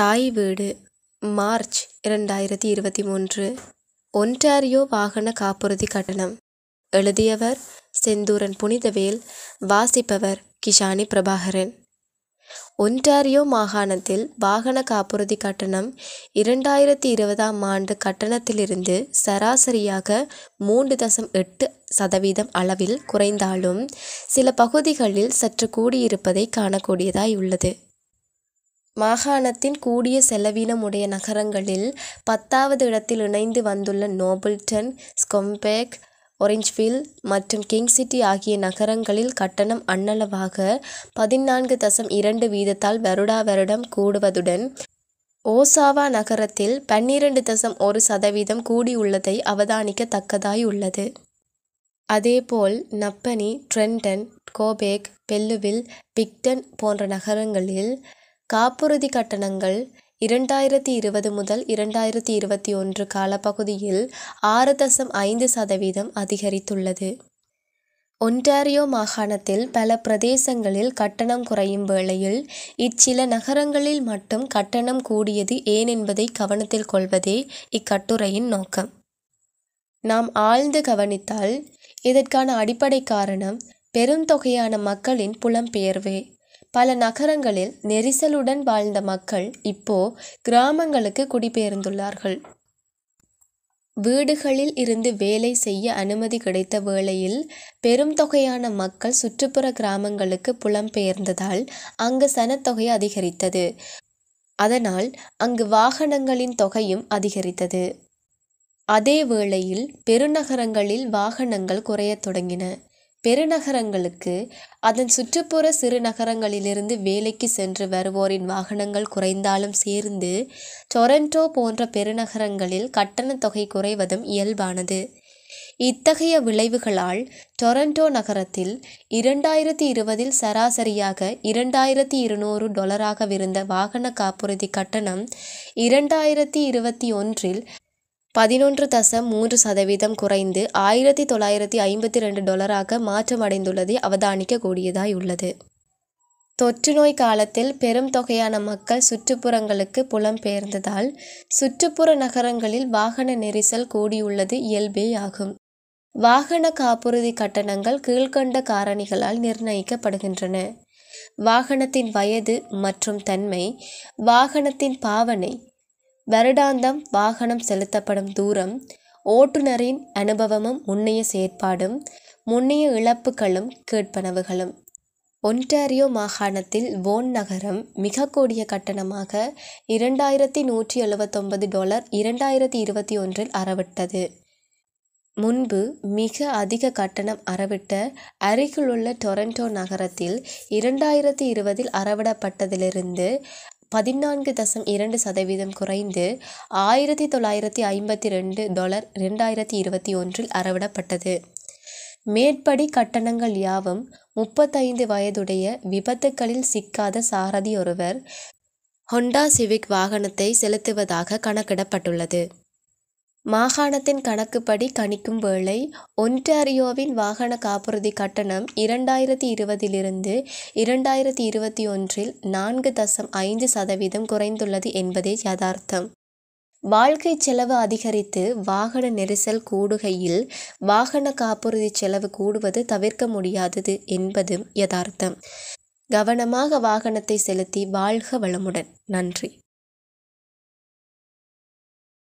தாய் வீடு மார்ச் இரண்டாயிரத்தி இருபத்தி மூன்று ஒன்டாரியோ வாகன காப்புறுதி கட்டணம் எழுதியவர் செந்தூரன் புனிதவேல் வாசிப்பவர் கிஷானி பிரபாகரன் ஒன்டாரியோ மாகாணத்தில் வாகன காப்புறுதி கட்டணம் இரண்டாயிரத்தி இருபதாம் ஆண்டு கட்டணத்திலிருந்து சராசரியாக மூன்று தசம் எட்டு சதவீதம் அளவில் குறைந்தாலும் சில பகுதிகளில் சற்று கூடியிருப்பதை காணக்கூடியதாய் உள்ளது மாகாணத்தின் கூடிய செலவினமுடைய நகரங்களில் பத்தாவது இடத்தில் இணைந்து வந்துள்ள நோபிள்டன் ஸ்கொம்பேக் ஒரேஞ்ச்வில் மற்றும் கிங் சிட்டி ஆகிய நகரங்களில் கட்டணம் அண்ணளவாக பதினான்கு தசம் இரண்டு வீதத்தால் வருடா வருடம் கூடுவதுடன் ஓசாவா நகரத்தில் பன்னிரண்டு தசம் ஒரு சதவீதம் கூடியுள்ளதை உள்ளது அதேபோல் நப்பனி ட்ரெண்டன் கோபேக் பெல்லுவில் பிக்டன் போன்ற நகரங்களில் காப்புறுதி கட்டணங்கள் இரண்டாயிரத்தி இருபது முதல் இரண்டாயிரத்தி இருபத்தி ஒன்று காலப்பகுதியில் ஆறு தசம் ஐந்து சதவீதம் அதிகரித்துள்ளது ஒன்டாரியோ மாகாணத்தில் பல பிரதேசங்களில் கட்டணம் குறையும் வேளையில் இச்சில நகரங்களில் மட்டும் கட்டணம் கூடியது ஏன் என்பதை கவனத்தில் கொள்வதே இக்கட்டுரையின் நோக்கம் நாம் ஆழ்ந்து கவனித்தால் இதற்கான அடிப்படை காரணம் பெரும் தொகையான மக்களின் புலம்பெயர்வே பல நகரங்களில் நெரிசலுடன் வாழ்ந்த மக்கள் இப்போ கிராமங்களுக்கு குடிபெயர்ந்துள்ளார்கள் வீடுகளில் இருந்து வேலை செய்ய அனுமதி கிடைத்த வேளையில் பெரும் தொகையான மக்கள் சுற்றுப்புற கிராமங்களுக்கு புலம்பெயர்ந்ததால் அங்கு சனத்தொகை அதிகரித்தது அதனால் அங்கு வாகனங்களின் தொகையும் அதிகரித்தது அதே வேளையில் பெருநகரங்களில் வாகனங்கள் குறையத் தொடங்கின பெருநகரங்களுக்கு அதன் சுற்றுப்புற சிறு நகரங்களிலிருந்து வேலைக்கு சென்று வருவோரின் வாகனங்கள் குறைந்தாலும் சேர்ந்து டொரண்டோ போன்ற பெருநகரங்களில் கட்டணத் தொகை குறைவதும் இயல்பானது இத்தகைய விளைவுகளால் டொரண்டோ நகரத்தில் இரண்டாயிரத்தி இருபதில் சராசரியாக இரண்டாயிரத்தி இருநூறு டொலராகவிருந்த வாகன காப்புறுதி கட்டணம் இரண்டாயிரத்தி இருபத்தி ஒன்றில் பதினொன்று தசம் மூன்று சதவீதம் குறைந்து ஆயிரத்தி தொள்ளாயிரத்தி ஐம்பத்தி ரெண்டு டொலராக மாற்றமடைந்துள்ளதை அவதானிக்க கூடியதாய் உள்ளது தொற்றுநோய் காலத்தில் பெரும் தொகையான மக்கள் சுற்றுப்புறங்களுக்கு புலம்பெயர்ந்ததால் சுற்றுப்புற நகரங்களில் வாகன நெரிசல் கூடியுள்ளது இயல்பே ஆகும் வாகன காப்புறுதி கட்டணங்கள் கீழ்கண்ட காரணிகளால் நிர்ணயிக்கப்படுகின்றன வாகனத்தின் வயது மற்றும் தன்மை வாகனத்தின் பாவனை வருடாந்தம் வாகனம் செலுத்தப்படும் தூரம் ஓட்டுநரின் அனுபவமும் முன்னைய செயற்பாடும் முன்னைய இழப்புகளும் கேட்பனவுகளும் ஒன்டாரியோ மாகாணத்தில் வோன் நகரம் மிக கூடிய கட்டணமாக இரண்டாயிரத்தி நூற்றி எழுபத்தொன்பது டாலர் இரண்டாயிரத்தி இருபத்தி ஒன்றில் அறவிட்டது முன்பு மிக அதிக கட்டணம் அறவிட்ட அருகிலுள்ள டொரண்டோ நகரத்தில் இரண்டாயிரத்தி இருபதில் அறவிடப்பட்டதிலிருந்து பதினான்கு தசம் இரண்டு சதவீதம் குறைந்து ஆயிரத்தி தொள்ளாயிரத்தி ஐம்பத்தி ரெண்டு டாலர் ரெண்டாயிரத்தி இருபத்தி ஒன்றில் அறவிடப்பட்டது மேற்படி கட்டணங்கள் யாவும் முப்பத்தைந்து வயதுடைய விபத்துக்களில் சிக்காத சாரதி ஒருவர் ஹொண்டா சிவிக் வாகனத்தை செலுத்துவதாக கணக்கிடப்பட்டுள்ளது மாகாணத்தின் கணக்குப்படி கணிக்கும் வேளை ஒன்டாரியோவின் வாகன காப்புறுதி கட்டணம் இரண்டாயிரத்தி இருபதிலிருந்து இரண்டாயிரத்தி இருபத்தி ஒன்றில் நான்கு தசம் ஐந்து சதவீதம் குறைந்துள்ளது என்பதே யதார்த்தம் வாழ்க்கை செலவு அதிகரித்து வாகன நெரிசல் கூடுகையில் வாகன காப்புறுதி செலவு கூடுவது தவிர்க்க முடியாதது என்பதும் யதார்த்தம் கவனமாக வாகனத்தை செலுத்தி வாழ்க வளமுடன் நன்றி